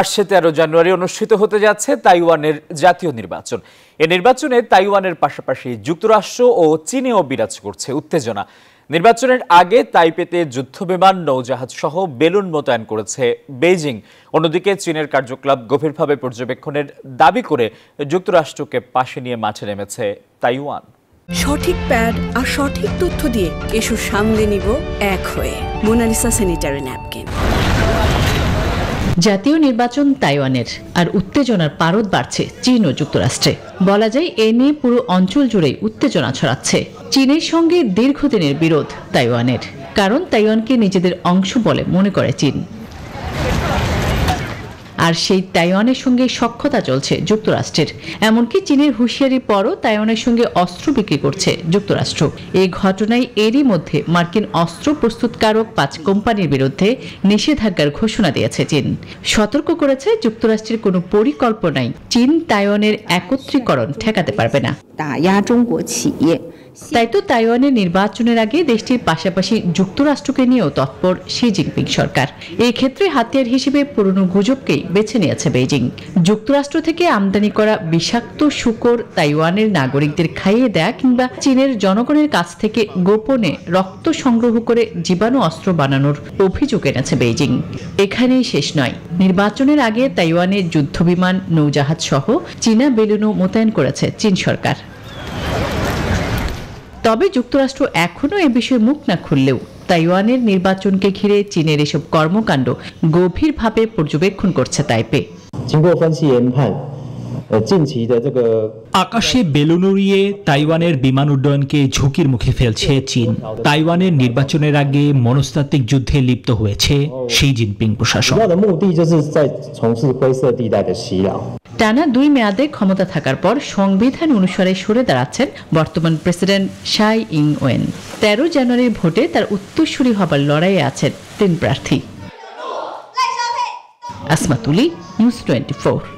আসছে তেরো জানুয়ারি অনুষ্ঠিত হতে যাচ্ছে তাইওয়ানের জাতীয় নির্বাচন এ নির্বাচনে তাইওয়ানের পাশাপাশি যুক্তরাষ্ট্র ও চীনেও বিরাজ করছে উত্তেজনা নির্বাচনের আগে তাইপেতে যুদ্ধবিমান নৌজাহাজ সহ বেলুন মোতায়েন করেছে বেজিং অন্যদিকে চীনের কার্যকলাপ গভীরভাবে পর্যবেক্ষণের দাবি করে যুক্তরাষ্ট্রকে পাশে নিয়ে মাঠে নেমেছে তাইওয়ান সঠিক প্যাড আর সঠিক তথ্য দিয়ে এসব সামলে নিব এক হয়ে মোনালিসা স্যানিটারি ন্যাপকিন জাতীয় নির্বাচন তাইওয়ানের আর উত্তেজনার পারদ বাড়ছে চীন ও যুক্তরাষ্ট্রে বলা যায় এ নিয়ে পুরো অঞ্চল জুড়েই উত্তেজনা ছড়াচ্ছে চীনের সঙ্গে দীর্ঘদিনের বিরোধ তাইওয়ানের কারণ তাইওয়ানকে নিজেদের অংশ বলে মনে করে চীন আর সেই তাইওয়ানের সঙ্গে সক্ষতা চলছে যুক্তরাষ্ট্রের এমনকি চীনের হুঁশিয়ারির পরও তাইওয়ানের সঙ্গে অস্ত্র বিক্রি করছে যুক্তরাষ্ট্র এই ঘটনায় এরই মধ্যে মার্কিন অস্ত্র প্রস্তুতকারক পাঁচ কোম্পানির বিরুদ্ধে নিষেধাজ্ঞার ঘোষণা দিয়েছে চীন সতর্ক করেছে যুক্তরাষ্ট্রের কোনো পরিকল্পনাই চীন তাইওয়ানের একত্রীকরণ ঠেকাতে পারবে না তাই তো তাইওয়ানের নির্বাচনের আগে দেশটির পাশাপাশি যুক্তরাষ্ট্রকে নিয়েও তৎপর শি জিনপিং সরকার এই ক্ষেত্রে হাতিয়ার হিসেবে পুরনো গুজবকেই বেছে নিয়েছে বেইজিং যুক্তরাষ্ট্র থেকে আমদানি করা বিষাক্ত শুকর তাইওয়ানের নাগরিকদের খাইয়ে দেয়া কিংবা চীনের জনগণের কাছ থেকে গোপনে রক্ত সংগ্রহ করে জীবাণু অস্ত্র বানানোর অভিযোগ এনেছে বেইজিং এখানেই শেষ নয় নির্বাচনের আগে তাইওয়ানে যুদ্ধবিমান নৌজাহাজ সহ চীনা বেলুনও মোতায়েন করেছে চীন সরকার তবে যুক্তরাষ্ট্র এখনও এ বিষয়ে মুখ না খুললেও তাইওয়ানের নির্বাচনকে ঘিরে চীনের এসব কর্মকাণ্ড গভীরভাবে পর্যবেক্ষণ করছে তাইপে আকাশে বেলুন উড়িয়ে তাইওয়ানের বিমান উড্ডয়নকে ঝুঁকির মুখে ফেলছে চীন তাইওয়ানের নির্বাচনের আগে মনস্তাত্ত্বিক যুদ্ধে লিপ্ত হয়েছে শি জিনপিং প্রশাসন টানা দুই মেয়াদে ক্ষমতা থাকার পর সংবিধান অনুসারে সরে দাঁড়াচ্ছেন বর্তমান প্রেসিডেন্ট শাই ইং ওয়েন তেরো জানুয়ারির ভোটে তার উত্তরসূরি হবার লড়াইয়ে আছেন তিন প্রার্থী আসমাতুলি নিউজ টোয়েন্টি